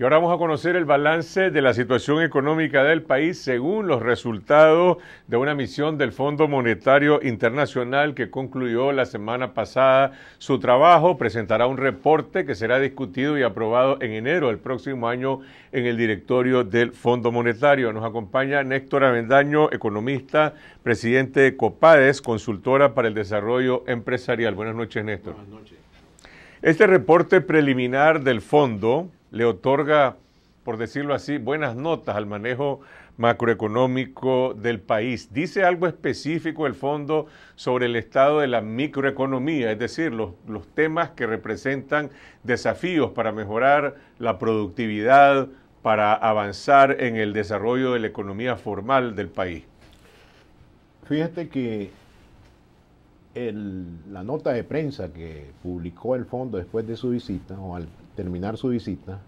Y ahora vamos a conocer el balance de la situación económica del país según los resultados de una misión del Fondo Monetario Internacional que concluyó la semana pasada su trabajo. Presentará un reporte que será discutido y aprobado en enero del próximo año en el directorio del Fondo Monetario. Nos acompaña Néstor Avendaño, economista, presidente de Copades, consultora para el desarrollo empresarial. Buenas noches, Néstor. Buenas noches. Este reporte preliminar del fondo le otorga, por decirlo así, buenas notas al manejo macroeconómico del país. ¿Dice algo específico el fondo sobre el estado de la microeconomía, es decir, los, temas que representan desafíos para mejorar la productividad, para avanzar en el desarrollo de la economía formal del país? Fíjate que la nota de prensa que publicó el fondo después de su visita, o al, terminar su visita,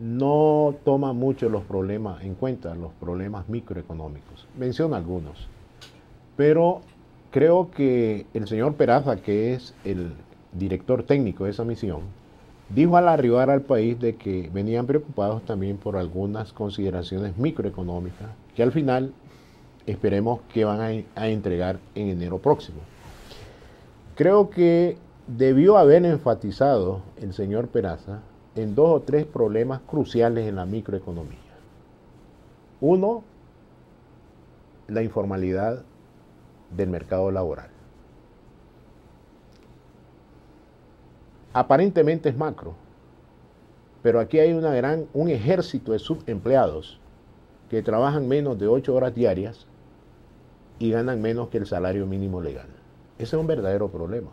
no toma mucho los problemas en cuenta, los problemas microeconómicos. Menciona algunos. Pero creo que el señor Peraza, que es el director técnico de esa misión, dijo al arribar al país de que venían preocupados también por algunas consideraciones microeconómicas que al final esperemos que van a, a entregar en enero próximo. Creo que debió haber enfatizado el señor Peraza en dos o tres problemas cruciales en la microeconomía. Uno, la informalidad del mercado laboral. Aparentemente es macro, pero aquí hay gran, un ejército de subempleados que trabajan menos de ocho horas diarias y ganan menos que el salario mínimo legal. Ese es un verdadero problema.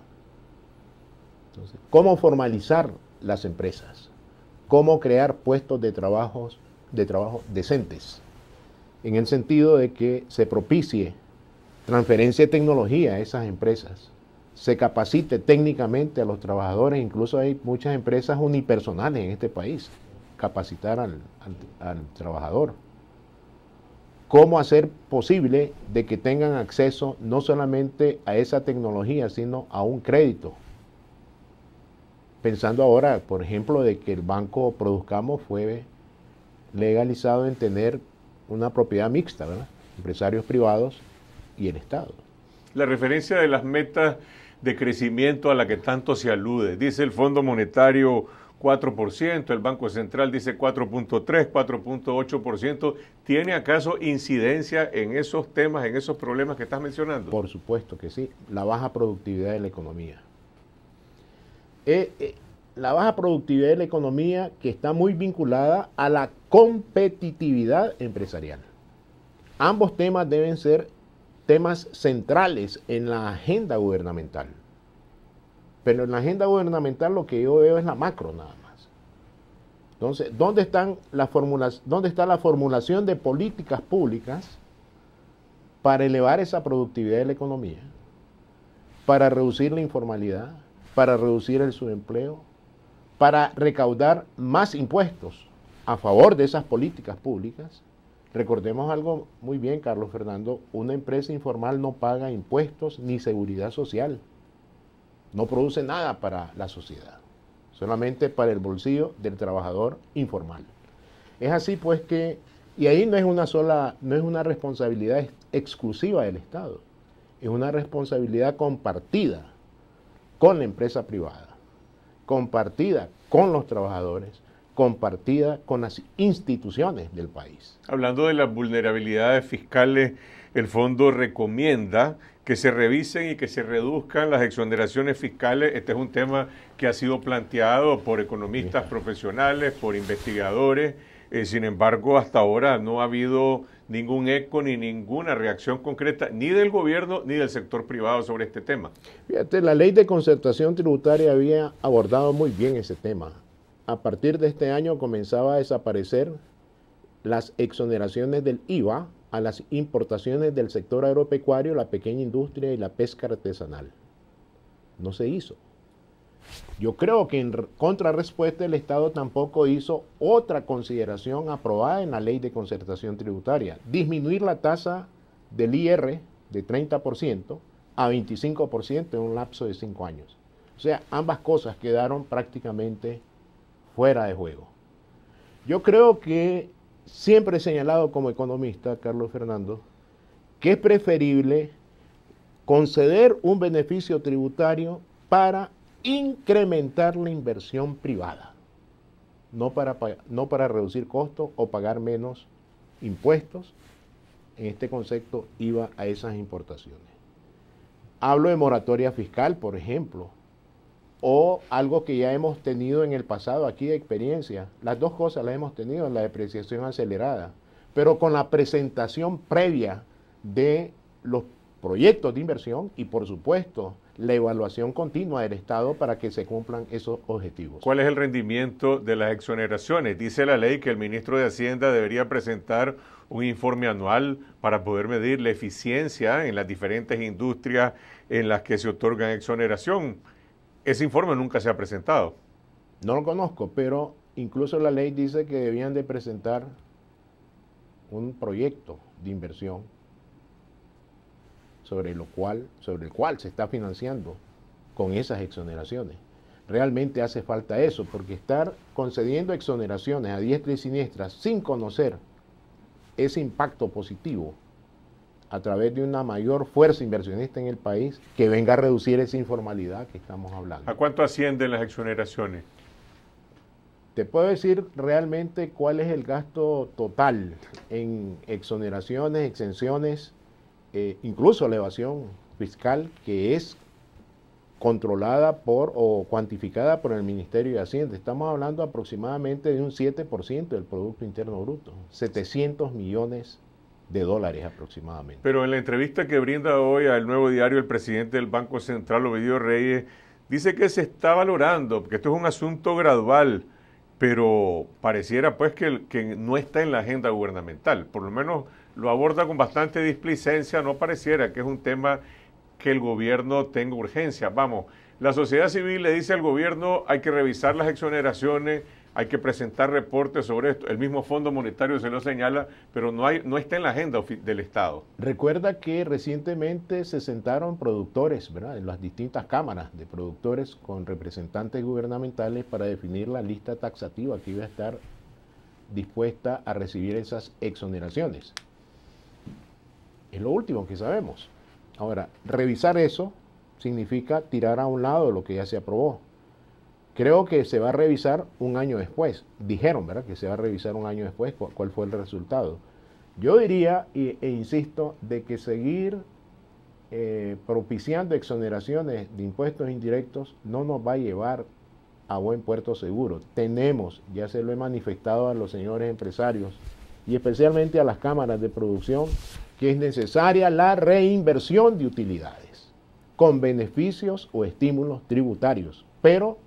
Entonces, ¿cómo formalizar las empresas? ¿Cómo crear puestos de trabajo, de trabajo decentes? En el sentido de que se propicie transferencia de tecnología a esas empresas, se capacite técnicamente a los trabajadores, incluso hay muchas empresas unipersonales en este país, capacitar al, al trabajador cómo hacer posible de que tengan acceso no solamente a esa tecnología, sino a un crédito pensando ahora, por ejemplo, de que el banco Produzcamos fue legalizado en tener una propiedad mixta, ¿verdad? Empresarios privados y el Estado. La referencia de las metas de crecimiento a la que tanto se alude, dice el Fondo Monetario 4%, el Banco Central dice 4.3, 4.8%, ¿tiene acaso incidencia en esos temas, en esos problemas que estás mencionando? Por supuesto que sí, la baja productividad de la economía es eh, eh, la baja productividad de la economía que está muy vinculada a la competitividad empresarial. Ambos temas deben ser temas centrales en la agenda gubernamental. Pero en la agenda gubernamental lo que yo veo es la macro nada más. Entonces, ¿dónde, están las ¿dónde está la formulación de políticas públicas para elevar esa productividad de la economía? Para reducir la informalidad, para reducir el subempleo, para recaudar más impuestos a favor de esas políticas públicas. Recordemos algo muy bien, Carlos Fernando, una empresa informal no paga impuestos ni seguridad social, no produce nada para la sociedad, solamente para el bolsillo del trabajador informal. Es así pues que, y ahí no es una sola, no es una responsabilidad exclusiva del Estado, es una responsabilidad compartida con la empresa privada, compartida con los trabajadores, compartida con las instituciones del país. Hablando de las vulnerabilidades fiscales, el fondo recomienda que se revisen y que se reduzcan las exoneraciones fiscales. Este es un tema que ha sido planteado por economistas profesionales, por investigadores. Eh, sin embargo, hasta ahora no ha habido ningún eco ni ninguna reacción concreta ni del gobierno ni del sector privado sobre este tema. Fíjate, la ley de concertación tributaria había abordado muy bien ese tema. A partir de este año comenzaba a desaparecer las exoneraciones del IVA a las importaciones del sector agropecuario, la pequeña industria y la pesca artesanal. No se hizo. Yo creo que en contrarrespuesta el Estado tampoco hizo otra consideración aprobada en la ley de concertación tributaria, disminuir la tasa del IR de 30% a 25% en un lapso de 5 años. O sea, ambas cosas quedaron prácticamente fuera de juego. Yo creo que siempre he señalado como economista, Carlos Fernando, que es preferible conceder un beneficio tributario para incrementar la inversión privada, no para, no para reducir costos o pagar menos impuestos. En este concepto iba a esas importaciones. Hablo de moratoria fiscal, por ejemplo, o algo que ya hemos tenido en el pasado aquí de experiencia. Las dos cosas las hemos tenido, la depreciación acelerada, pero con la presentación previa de los proyectos de inversión y por supuesto la evaluación continua del Estado para que se cumplan esos objetivos. ¿Cuál es el rendimiento de las exoneraciones? Dice la ley que el ministro de Hacienda debería presentar un informe anual para poder medir la eficiencia en las diferentes industrias en las que se otorgan exoneración. Ese informe nunca se ha presentado. No lo conozco, pero incluso la ley dice que debían de presentar un proyecto de inversión sobre, cual, sobre el cual se está financiando con esas exoneraciones. Realmente hace falta eso, porque estar concediendo exoneraciones a diestra y siniestra sin conocer ese impacto positivo a través de una mayor fuerza inversionista en el país que venga a reducir esa informalidad que estamos hablando. ¿A cuánto ascienden las exoneraciones? Te puedo decir realmente cuál es el gasto total en exoneraciones, exenciones eh, incluso la evasión fiscal que es controlada por o cuantificada por el Ministerio de Hacienda. Estamos hablando aproximadamente de un 7% del Producto Interno Bruto, 700 millones de dólares aproximadamente. Pero en la entrevista que brinda hoy al nuevo diario el presidente del Banco Central, Ovidio Reyes, dice que se está valorando, porque esto es un asunto gradual, pero pareciera pues que, que no está en la agenda gubernamental, por lo menos lo aborda con bastante displicencia, no pareciera que es un tema que el gobierno tenga urgencia. Vamos, la sociedad civil le dice al gobierno hay que revisar las exoneraciones, hay que presentar reportes sobre esto. El mismo Fondo Monetario se lo señala, pero no, hay, no está en la agenda del Estado. Recuerda que recientemente se sentaron productores, ¿verdad? En las distintas cámaras de productores con representantes gubernamentales para definir la lista taxativa que iba a estar dispuesta a recibir esas exoneraciones. Es lo último que sabemos. Ahora, revisar eso significa tirar a un lado lo que ya se aprobó. Creo que se va a revisar un año después. Dijeron, ¿verdad? Que se va a revisar un año después cuál fue el resultado. Yo diría, e, insisto, de que seguir eh, propiciando exoneraciones de impuestos indirectos no nos va a llevar a buen puerto seguro. Tenemos, ya se lo he manifestado a los señores empresarios, y especialmente a las cámaras de producción que es necesaria la reinversión de utilidades con beneficios o estímulos tributarios, pero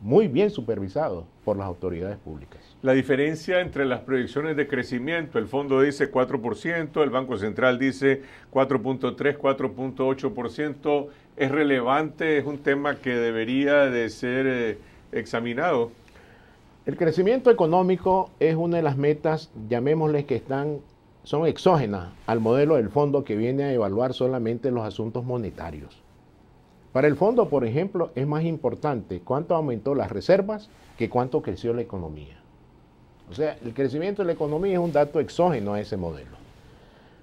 muy bien supervisados por las autoridades públicas. La diferencia entre las proyecciones de crecimiento, el fondo dice 4%, el Banco Central dice 4.3, 4.8%, es relevante, es un tema que debería de ser eh, examinado. El crecimiento económico es una de las metas, llamémosles que están, son exógenas al modelo del fondo que viene a evaluar solamente los asuntos monetarios. Para el fondo, por ejemplo, es más importante cuánto aumentó las reservas que cuánto creció la economía. O sea, el crecimiento de la economía es un dato exógeno a ese modelo.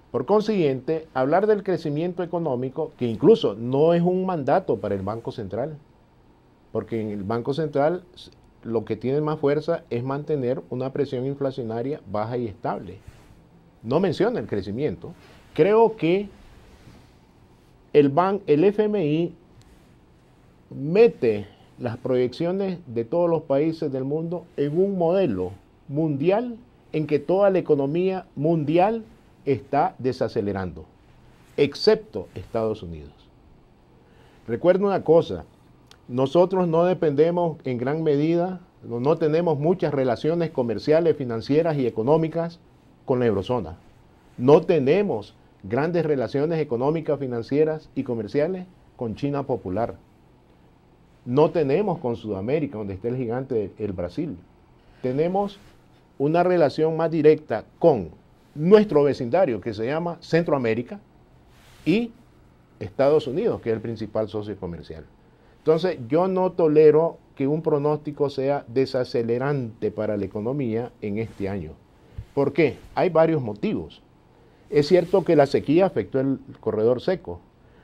Por consiguiente, hablar del crecimiento económico, que incluso no es un mandato para el Banco Central, porque en el Banco Central lo que tiene más fuerza es mantener una presión inflacionaria baja y estable. No menciona el crecimiento. Creo que el, FMI mete las proyecciones de todos los países del mundo en un modelo mundial en que toda la economía mundial está desacelerando, excepto Estados Unidos. Recuerda una cosa, nosotros no dependemos en gran medida, no tenemos muchas relaciones comerciales, financieras y económicas con la eurozona. No tenemos grandes relaciones económicas, financieras y comerciales con China Popular. No tenemos con Sudamérica, donde está el gigante el Brasil. Tenemos una relación más directa con nuestro vecindario, que se llama Centroamérica, y Estados Unidos, que es el principal socio comercial. Entonces, yo no tolero que un pronóstico sea desacelerante para la economía en este año. ¿Por qué? Hay varios motivos. Es cierto que la sequía afectó el corredor seco,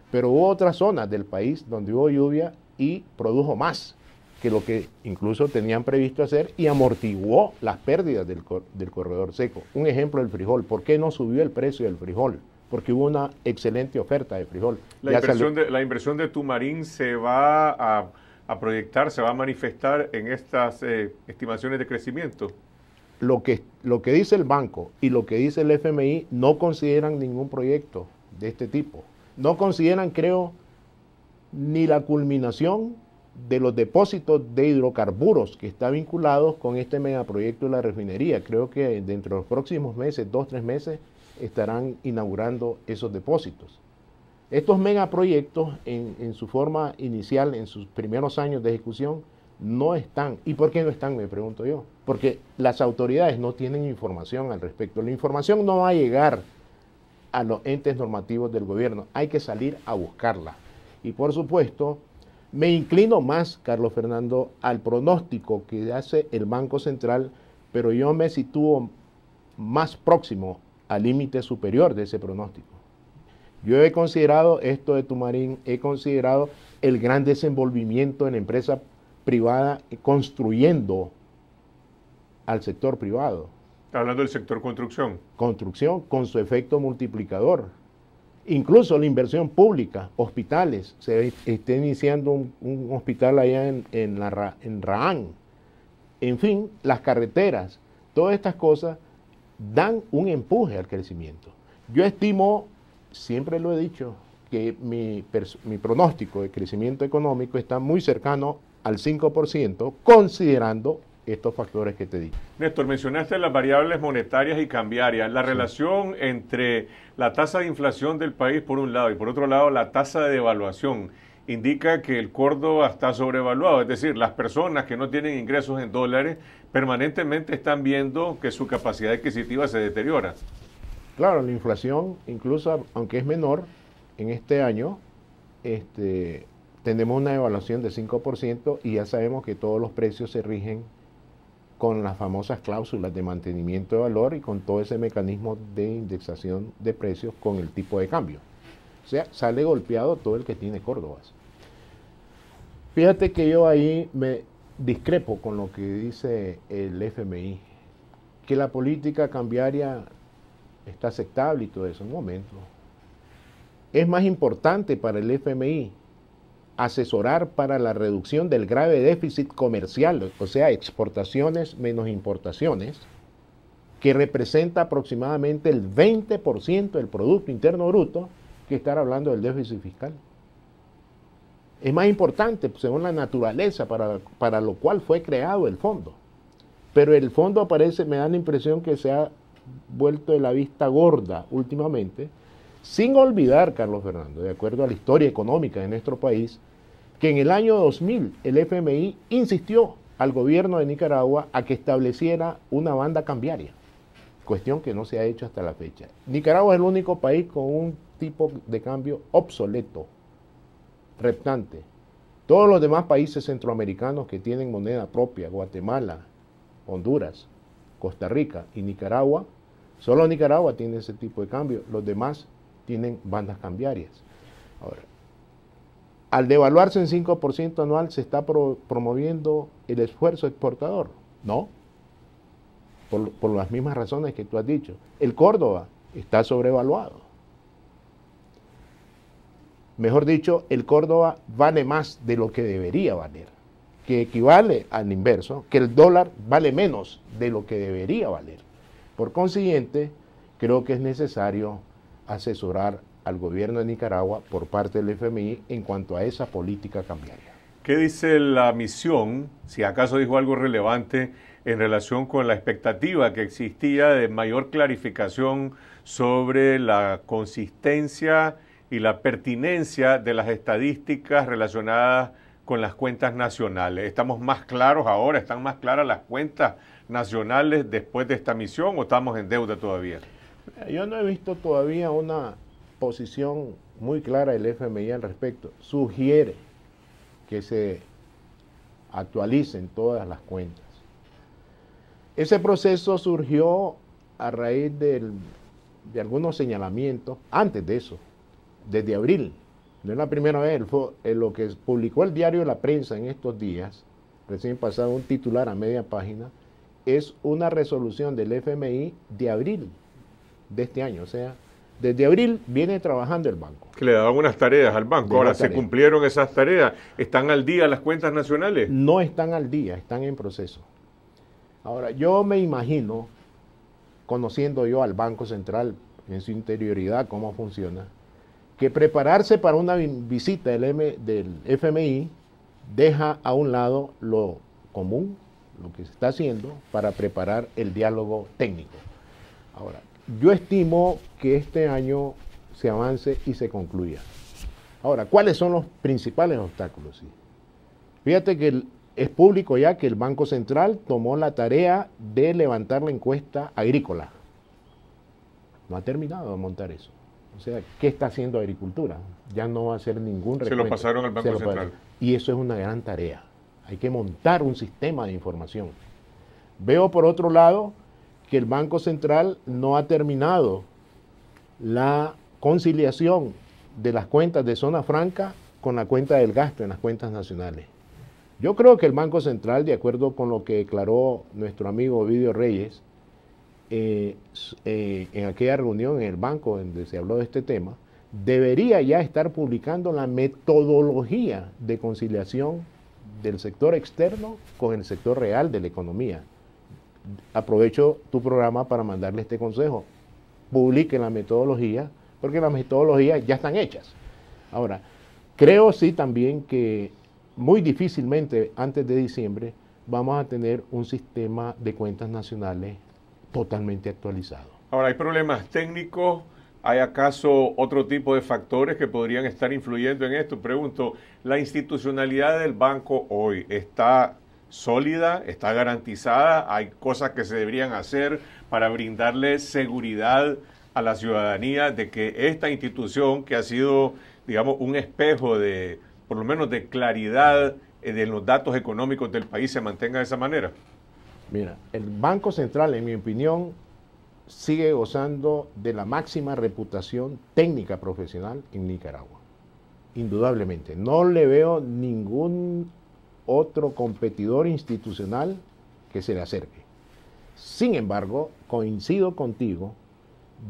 pero hubo otras zonas del país donde hubo lluvia y produjo más que lo que incluso tenían previsto hacer y amortiguó las pérdidas del, corredor seco. Un ejemplo, el frijol. ¿Por qué no subió el precio del frijol? porque hubo una excelente oferta de frijol. La, inversión, de, Tumarín se va a, proyectar, se va a manifestar en estas eh, estimaciones de crecimiento. Lo que, lo que dice el banco y lo que dice el FMI no consideran ningún proyecto de este tipo. No consideran, creo, ni la culminación de los depósitos de hidrocarburos que está vinculados con este megaproyecto de la refinería. Creo que dentro de los próximos meses, dos, tres meses, estarán inaugurando esos depósitos. Estos megaproyectos en, en su forma inicial, en sus primeros años de ejecución, no están. ¿Y por qué no están? Me pregunto yo. Porque las autoridades no tienen información al respecto. La información no va a llegar a los entes normativos del gobierno. Hay que salir a buscarla. Y por supuesto, me inclino más, Carlos Fernando, al pronóstico que hace el Banco Central, pero yo me sitúo más próximo al límite superior de ese pronóstico. Yo he considerado esto de Tumarín, he considerado el gran desenvolvimiento en empresa privada construyendo al sector privado. Hablando del sector construcción. Construcción con su efecto multiplicador. Incluso la inversión pública, hospitales. Se está iniciando un, hospital allá en, en, en Raán. En fin, las carreteras. Todas estas cosas dan un empuje al crecimiento. Yo estimo, siempre lo he dicho, que mi, pronóstico de crecimiento económico está muy cercano al 5%, considerando estos factores que te di. Néstor, mencionaste las variables monetarias y cambiarias, la relación entre la tasa de inflación del país por un lado y por otro lado la tasa de devaluación indica que el Córdoba está sobrevaluado, es decir, las personas que no tienen ingresos en dólares permanentemente están viendo que su capacidad adquisitiva se deteriora. Claro, la inflación, incluso aunque es menor, en este año este, tenemos una evaluación de 5% y ya sabemos que todos los precios se rigen con las famosas cláusulas de mantenimiento de valor y con todo ese mecanismo de indexación de precios con el tipo de cambio. O sea, sale golpeado todo el que tiene Córdoba. Fíjate que yo ahí me discrepo con lo que dice el FMI, que la política cambiaria está aceptable y todo eso, un momento. Es más importante para el FMI asesorar para la reducción del grave déficit comercial, o sea, exportaciones menos importaciones, que representa aproximadamente el 20% del Producto Interno Bruto, que estar hablando del déficit fiscal es más importante pues, según la naturaleza para, lo cual fue creado el fondo. Pero el fondo aparece, me da la impresión que se ha vuelto de la vista gorda últimamente, sin olvidar, Carlos Fernando, de acuerdo a la historia económica de nuestro país, que en el año 2000 el FMI insistió al gobierno de Nicaragua a que estableciera una banda cambiaria, cuestión que no se ha hecho hasta la fecha. Nicaragua es el único país con un tipo de cambio obsoleto reptante. Todos los demás países centroamericanos que tienen moneda propia, Guatemala, Honduras, Costa Rica y Nicaragua, solo Nicaragua tiene ese tipo de cambio, los demás tienen bandas cambiarias. Ahora, al devaluarse en 5% anual, ¿se está promoviendo el esfuerzo exportador? No, por las mismas razones que tú has dicho. El Córdoba está sobrevaluado mejor dicho, el Córdoba vale más de lo que debería valer, que equivale al inverso, que el dólar vale menos de lo que debería valer. Por consiguiente, creo que es necesario asesorar al gobierno de Nicaragua por parte del FMI en cuanto a esa política cambiaria. ¿Qué dice la misión, si acaso dijo algo relevante, en relación con la expectativa que existía de mayor clarificación sobre la consistencia y la pertinencia de las estadísticas relacionadas con las cuentas nacionales. Estamos más claros ahora, están más claras las cuentas nacionales después de esta misión o estamos en deuda todavía? Yo no he visto todavía una posición muy clara del FMI al respecto. Sugiere que se actualicen todas las cuentas. Ese proceso surgió a raíz de algunos señalamientos, antes de eso, desde abril. No es la primera vez, eh, lo que publicó el diario La Prensa en estos días, recién pasado un titular a media página, es una resolución del FMI de abril de este año. O sea, desde abril viene trabajando el banco. Que le daban unas tareas al banco. Ahora, ¿se cumplieron esas tareas? ¿Están al día las cuentas nacionales? No están al día, están en proceso. Ahora, yo me imagino, conociendo yo al Banco Central en su interioridad, cómo funciona, que prepararse para una visita del, FMI deja a un lado lo común, lo que se está haciendo para preparar el diálogo técnico. Ahora, yo estimo que este año se avance y se concluya. Ahora, ¿cuáles son los principales obstáculos? Fíjate que es público ya que el Banco Central tomó la tarea de levantar la encuesta agrícola. No ha terminado de montar eso. O sea, ¿qué está haciendo agricultura? Ya no va a hacer ningún recuento. Se lo pasaron al Banco Central. Y eso es una gran tarea. Hay que montar un sistema de información. Veo por otro lado que el Banco Central no ha terminado la conciliación de las cuentas de zona franca con la cuenta del gasto en las cuentas nacionales. Yo creo que el Banco Central, de acuerdo con lo que declaró nuestro amigo Ovidio Reyes, eh, eh, en aquella reunión en el banco donde se habló de este tema, debería ya estar publicando la metodología de conciliación del sector externo con el sector real de la economía. Aprovecho tu programa para mandarle este consejo. publique la metodología, porque las metodologías ya están hechas. Ahora, creo sí también que muy difícilmente antes de diciembre vamos a tener un sistema de cuentas nacionales totalmente actualizado. Ahora, ¿hay problemas técnicos? ¿Hay acaso otro tipo de factores que podrían estar influyendo en esto? Pregunto, ¿la institucionalidad del banco hoy está sólida, está garantizada? ¿Hay cosas que se deberían hacer para brindarle seguridad a la ciudadanía de que esta institución que ha sido, digamos, un espejo de, por lo menos, de claridad eh, de los datos económicos del país se mantenga de esa manera? Mira, el Banco Central, en mi opinión, sigue gozando de la máxima reputación técnica profesional en Nicaragua. Indudablemente. No le veo ningún otro competidor institucional que se le acerque. Sin embargo, coincido contigo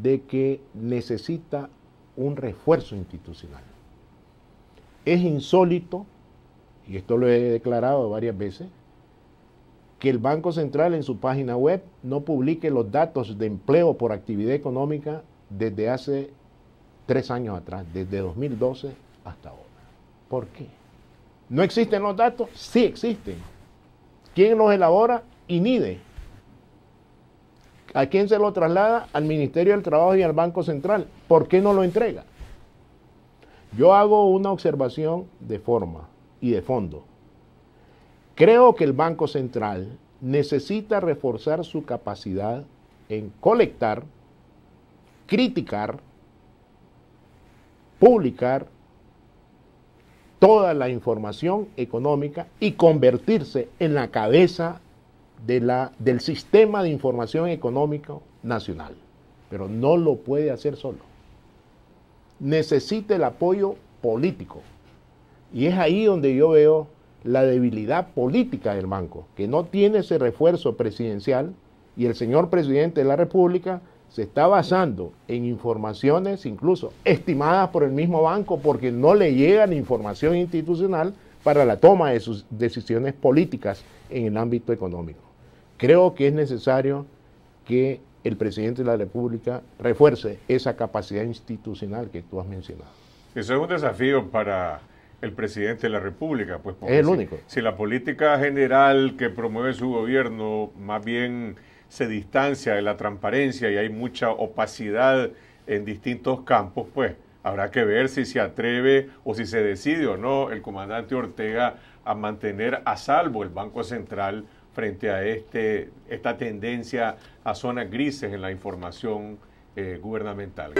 de que necesita un refuerzo institucional. Es insólito, y esto lo he declarado varias veces, que el Banco Central en su página web no publique los datos de empleo por actividad económica desde hace tres años atrás, desde 2012 hasta ahora. ¿Por qué? ¿No existen los datos? Sí existen. ¿Quién los elabora? INIDE. ¿A quién se lo traslada? Al Ministerio del Trabajo y al Banco Central. ¿Por qué no lo entrega? Yo hago una observación de forma y de fondo. Creo que el Banco Central necesita reforzar su capacidad en colectar, criticar, publicar toda la información económica y convertirse en la cabeza del sistema de información económica nacional. Pero no lo puede hacer solo. Necesita el apoyo político. Y es ahí donde yo veo la debilidad política del banco, que no tiene ese refuerzo presidencial y el señor presidente de la República se está basando en informaciones incluso estimadas por el mismo banco porque no le la información institucional para la toma de sus decisiones políticas en el ámbito económico. Creo que es necesario que el presidente de la República refuerce esa capacidad institucional que tú has mencionado. Eso es un desafío para el presidente de la República. Pues, es el único. Si la política general que promueve su gobierno más bien se distancia de la transparencia y hay mucha opacidad en distintos campos, pues habrá que ver si se atreve o si se decide o no el comandante Ortega a mantener a salvo el Banco Central frente a este, esta tendencia a zonas grises en la información eh, gubernamental.